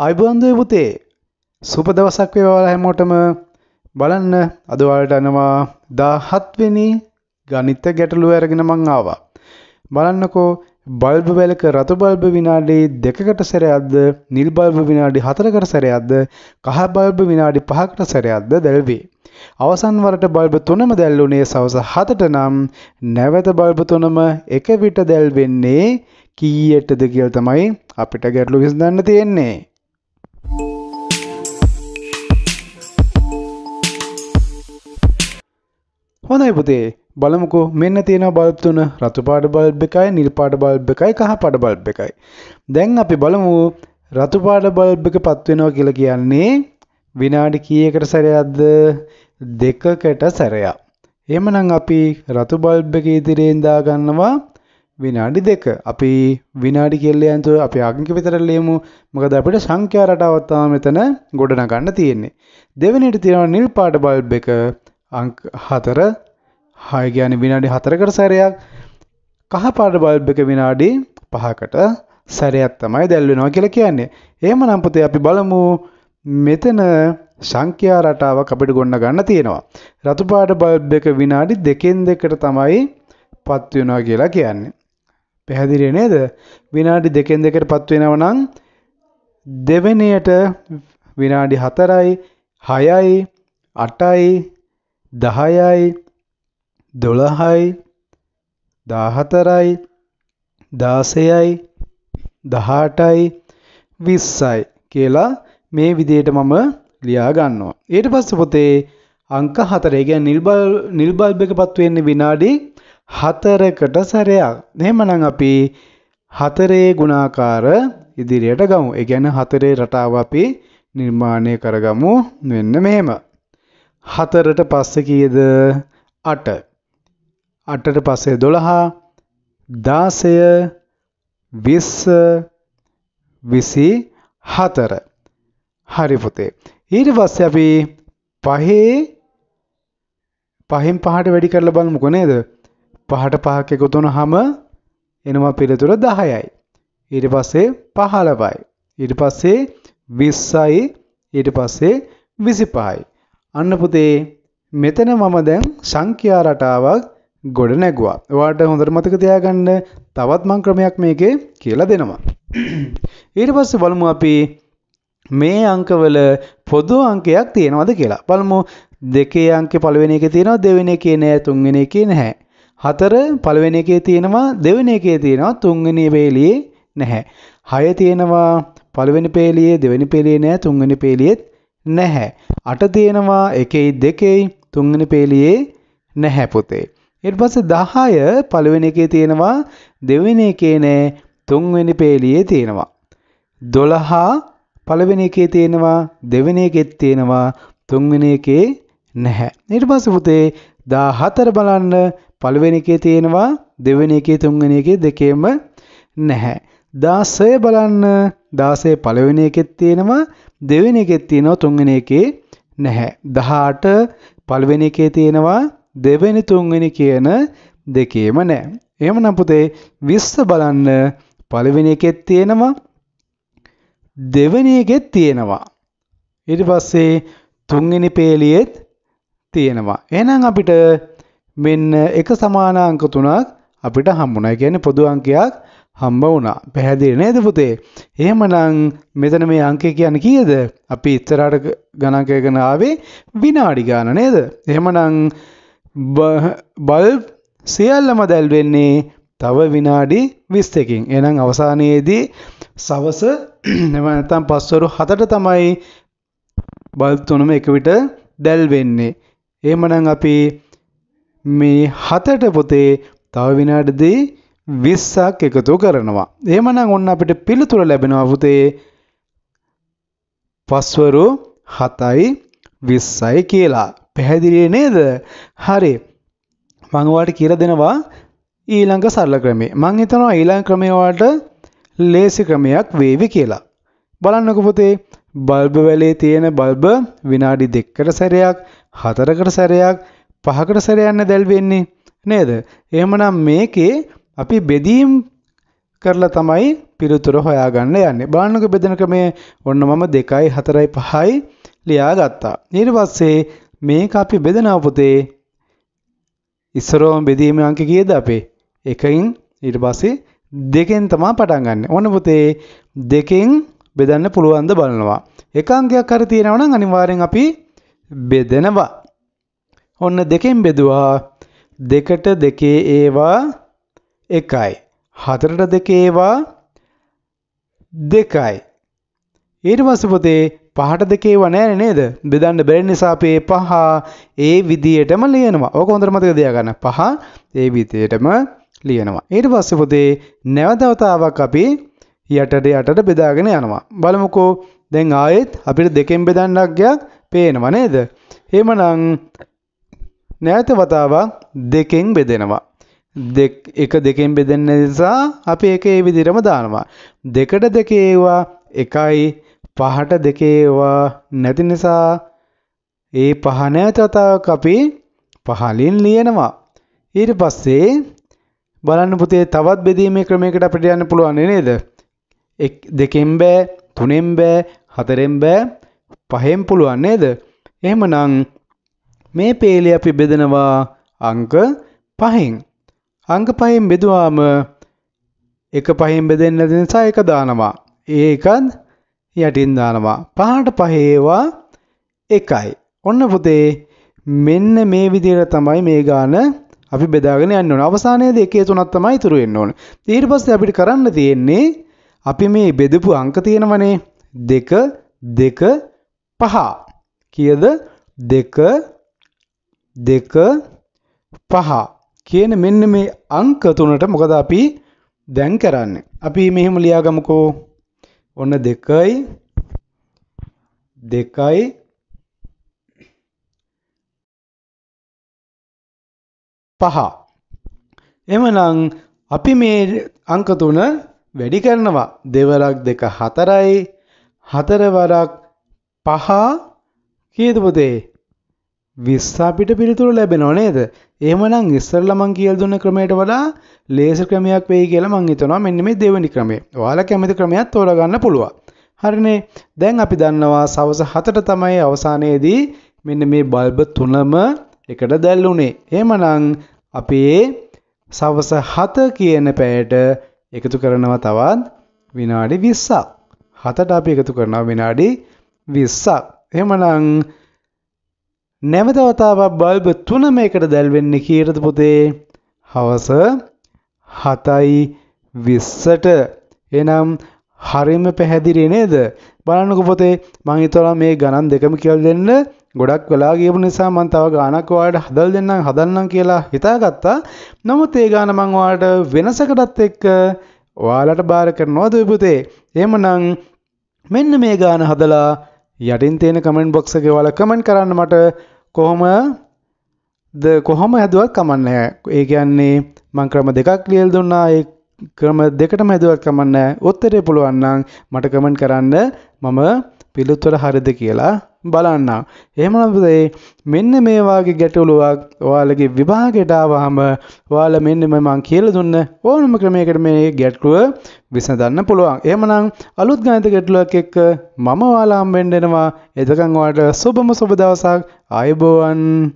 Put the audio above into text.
අයිබන්ධය පුතේ සුප දවසක් වේවාල හැමෝටම බලන්න අදවාලට අනවා දාහත්වෙනි ගනිත ගැටලු ඇරගෙන මං ආවා. බලන්නකෝ බල්බ වැලක රතු බල්බ විනාඩි දෙකකට සැරයක්ද නිල් බල්බ විනාඩි හතරකට සැරයක්ද කහ බල්බ විනාඩි පහකට සැරයක්ද දැල්වේ. අවසන් වරට බල්බ තුනම දැල්ලුනේ සවස හතට නම් නැවත බල්බ තුනම එක විට දැල්වෙන්නේ කීයටද කියල් තමයි අපිට ගැටලු විසඳන්න තියෙන්නේ. හොඳයි පුතේ බලමුකෝ මෙන්න තියෙන බල්බ් තුන රතු පාට බල්බ් එකයි නිල් පාට බල්බ් එකයි කහ පාට බල්බ් එකයි. දැන් අපි බලමු රතු පාට බල්බ් එක පත් වෙනවා කියලා කියන්නේ විනාඩි කීයකට සැරයක්ද දෙකකට සැරයක්. එහෙමනම් අපි රතු බල්බ් එක ඉදිරියෙන් දාගන්නවා විනාඩි දෙක. අපි විනාඩි කියලා යන්තු අපි අංක විතර ලියමු. මොකද අපිට සංඛ්‍යා රටාවක් තමයි මෙතන ගොඩනගන්න තියෙන්නේ. දෙවෙනියට තියෙනවා නිල් පාට බල්බ් එක. අංක හතර හය ගැන විනාඩි හතරකට සැරයක් කහපාට බල්බක විනාඩි පහකට සැරයක් තමයි දැල්වෙනවා කියල කියන්නේ. ඒම නම්පතේ අපි බලමු මෙතන සංඛ්‍යා රටාවක් අපිට ගොන්න ගන්න තියෙනවා. රතුපාට බල්බක විනාඩි දෙකෙන් දෙකට තමයි පත්වෙනවා කියලා කියන්නේ. පැහැදිලිය නේද විනාඩි දෙකෙන් දෙකට පත්වෙනව නම් දෙවනයට විනාඩි හතරයි හයයි අටයි දහයයි දොළහයි දාහතරයි දාසයයි දහටයි විස්සයි කියලා මේ විදියට මම ලියා ගන්නවා. ඊට පස්ස පොතේ අංක හතර ගැ නිල්බල් නිල්බල්බ එක පත්වවෙන්නේ විනාඩි හතරකට සැරයක් නෙමනං අපි හතරේ ගුණාකාර ඉදිරියට ගමු. එකැන හතරේ රටාව අපි නිර්මාණය කරගමු වෙන්න මෙහෙම. හතරට පස්සේ කීයද අට අටට පස්සේ දොළහා දාසය විස්ස විසි හතර හරි පුතේ ඊට පස්සේ අපි පහේ පහෙන් පහට වැඩි කරලා බලමුකෝ නේද පහට පහක් එකතුනහම එනවා පිළිතුර 10යි ඊට පස්සේ 15යි ඊට පස්සේ 20යි ඊට පස්සේ 25යි අන්න පුතේ මෙතන මම දැන් සංඛ්‍යා රටාවක් ගොඩ නැගුවා. ඔයාට හොඳට මතක තියාගන්න තවත් මං ක්‍රමයක් මේකේ කියලා දෙනවා. ඊට පස්සේ බලමු අපි මේ අංකවල පොදු අංකයක් තියෙනවද කියලා. බලමු දෙකේ අංකේ පළවෙනි එකේ තියෙනවා දෙවෙනි එකේ නෑ තුන්වෙනි එකේ නැහැ. හතර පළවෙනි එකේ තියෙනවා දෙවෙනි එකේ තියෙනවා තුන්වෙනි වේලියේ නැහැ. හය තියෙනවා පළවෙනි පේලියේ දෙවෙනි පේලියේ නෑ තුන්වෙනි පේලියේත් නැහැ. 8 තියෙනවා 1යි 2යි තුන්වෙනි පේලියේ නැහැ පුතේ. ඊට පස්සේ 10 පළවෙනි එකේ තියෙනවා දෙවෙනි එකේ නෑ තුන්වෙනි පේලියේ තියෙනවා. 12 පළවෙනි එකේ තියෙනවා දෙවෙනි එකෙත් තියෙනවා තුන්වෙනි එකේ නැහැ. ඊට පස්සේ පුතේ 14 බලන්න පළවෙනි එකේ තියෙනවා දෙවෙනි එකේ තුන්වෙනි එකේ දෙකේම නැහැ. දාසය බලන්න දාසේ පළවෙන එකෙත් තියෙනවා දෙවෙනි එකෙත් තියෙනවා තුන්වෙනි එකේ නැහැ 18 පළවෙනි එකේ තියෙනවා දෙවෙනි තුන්වෙනි කියන දෙකේම නැහැ එහෙමනම් පුතේ 20 බලන්න පළවෙනි එකෙත් තියෙනවා දෙවෙනි එකෙත් තියෙනවා ඊට පස්සේ තුන්වෙනි පේලියෙත් තියෙනවා එහෙනම් අපිට මෙන්න එක සමාන අංක තුනක් අපිට හම්බුණා. ඒ කියන්නේ පොදු අංකයක් හම්බ වුණා. පැහැදිලි නේද පුතේ? එහෙමනම් මෙතන මේ අංකය කියන්නේ කීයද? අපි ඉස්සරහට ගණන් කරගෙන ආවේ විනාඩි ගාන නේද? එහෙමනම් බල්බ් සියල්ලම දැල් වෙන්නේ තව විනාඩි 20කින්. එහෙනම් අවසානයේදී සවස නැත්නම් පස්වරු 7ට තමයි බල්බ් තුනම එක විට දැල් වෙන්නේ. එහෙමනම් අපි මේ 7ට පොතේ තව විනාඩි විස්සක් එකතු කරනවා. එහෙමනම් ඔන්න අපිට පිළිතුර ලැබෙනවා පුතේ පස්වරු 7යි 20යි කියලා. පැහැදිලි නේද? හරි. මම ඔයාලට කියලා දෙනවා ඊළඟ සරල ක්‍රමය. මම හිතනවා ඊළඟ ක්‍රමය ඔයාලට ලේසි ක්‍රමයක් වේවි කියලා. බලන්නකෝ පුතේ බල්බ වැලේ තියෙන බල්බ විනාඩි 2කට සැරයක්, 4කට සැරයක්, 5කට සැරයක් දැල් වෙන්නේ නේද? එහෙමනම් මේකේ අපි බෙදීම් කරලා තමයි පිළිතුර හොයාගන්න යන්නේ. බලන්නක බෙදෙන ක්‍රමය ඔන්න මම 2යි 4යි 5යි ලියාගත්තා. ඊට පස්සේ මේක අපි බෙදනවා පුතේ. ඉස්සරවම බෙදීමේ අංක කීයද අපේ? 1කින් ඊට පස්සේ 2කින් තමයි පටන් ගන්න. ඔන්න පුතේ 2කින් බෙදන්න පුළුවන්ද බලනවා. එක අංකයක් හරි තියෙනවා නම් අනිවාර්යෙන් අපි බෙදනවා. ඔන්න 2කින් බෙදුවා. 2ට 2 ඒවා එකයි. හතරට දෙක ඒවා දෙකයි. ඊට පස්සේ පුතේ පහට දෙකේ වනෑ නේද බෙදන්න බැරි නිසා අපේ පහ ඒ විදියටම ලියනවා. ඕක හොඳට මතක තියාගන්න. පහ ඒ විදියටම ලියනවා. ඊට පස්සේ පොතේ නැවතවතාවක් අපි යටට යටට බෙදාගෙන යනවා. බලමුකෝ දැන් ආයෙත් අපිට දෙකෙන් බෙදන්නක් ගයක් පේනවා නේද? එහෙමනම් නැවත වතාවක් දෙකෙන් බෙදෙනවා. එක දෙකෙන් බෙදෙන්න නිසා අපි ඒක ඒ විදිහටම දානවා. දෙකට දෙකේ ඒවා එකයි පහට දෙකේ ඒවා නැති නිසා ඒ පහ නැතතාවක් අපි පහලින් ලියනවා. ඊට පස්සේ බලන්න පුතේ තවත් බෙදීමේ ක්‍රමයකට අපිට යන්න පුළුවන් නේද? දෙකෙන් බෑ, තුනෙන් බෑ, හතරෙන් බෑ, පහෙන් පුළුවන් නේද? එහෙමනම් මේ පේලිය අපි බෙදනවා අංක පහෙන්. අංග පහෙන් බෙදුවාම එක පහෙන් බෙදෙන්න නිසා එක දානවා. ඒකත් යටින් දානවා. පහට පහේවා එකයි. ඔන්න පුතේ මෙන්න මේ විදිහට තමයි මේ ගාන අපි බෙදාගෙන යන්න ඕන. අවසානයේදී එකේ තුනක් තමයි ඉතුරු වෙන්න ඕන. ඊට පස්සේ අපිට කරන්න තියෙන්නේ අපි මේ බෙදපු අංක තියෙනවනේ 2 2 5. කීයද? 2 2 5. කියන මෙන්න මේ අංක තුනට මොකද අපි දැන් කරන්නේ. අපි මෙහෙම ලියාගමුකෝ. ඔන්න 2යි 2යි පහ. එමනම් අපි මේ අංක තුන වැඩි කරනවා. දෙවරක් දෙක හතරයි. හතරවරක් පහ කීයද පුතේ? විස්සාපිට පිළිතුර ලැබෙනව නේද? එහෙමනම් ඉස්සරලා මං කියලා දුන්න ක්‍රමයට වඩා ලේසි ක්‍රමයක් වෙයි කියලා මං හිතනවා. මෙන්න මේ දෙවෙනි ක්‍රමය. ඔයාලා කැමති ක්‍රමයක් තෝරගන්න පුළුවන්. හරිනේ. දැන් අපි දන්නවා සවස් 7ට තමයි අවසානයේදී මෙන්න මේ බල්බ තුනම එකට දැල්ුණේ. එහෙමනම් අපේ සවස් 7 කියන පැයට එකතු කරනවා තවත් විනාඩි 20ක්. 7ට අපි එකතු කරනවා විනාඩි 20ක්. එහෙමනම් නැවතවතාවක් බල්බ තුන මේකට දැල්වෙන්න කීරත පුතේ හවස හතයි විස්සට එනම් හරිම පැහැදිරි නේද බලන්නක පොතේ මංහිතවලා මේ ගණන් දෙකම කියල් දෙන්න ගොඩක් වෙලා ගේපු නිසා මන් තව ගානක්වාට හදල් දෙන්නම් හදන්නම් කියලා හිතාගත්තා නමුත් ඒ ගාන මංවාට වෙනසකටත් එක්ක ඔයාලට බාර කරනවාද විපුතේ එමනං මෙන්න මේ ගාන හදලා යටින් තියෙන කමෙන්ට් බොක්ස් එකේ ඔයාලා කමෙන්ට් කරන්න මට කොහොම ද කොහොම හැදුවත් කමන්න ඒ කියන්නේ මං ක්‍රම දෙකක් ලියල් දුන්නා ඒ ක්‍රම දෙකටම හැදුවත් කමක් නැහැ. උත්තරේ පුළුවන් නම් මට කමෙන්ට් කරන්න මම පිළිතුර හරිද කියලා බලන්න. එහෙමනම් මෙන්න මේ වාගේ ගැටලුවක් ඔයාලගේ විභාගයට ආවහම ඔයාලා මෙන්න මම කියලා දුන්න ඕනම ක්‍රමයකට මේ ගැටලුව විසඳන්න පුළුවන්. එහෙමනම් අලුත් ගණිත ගැටලුවක් එක්ක මම ඔයාලා හම්බෙන්න එනවා. එතකන් ඔයාලට සුබම සුබ දවසක්. ආයුබෝවන්.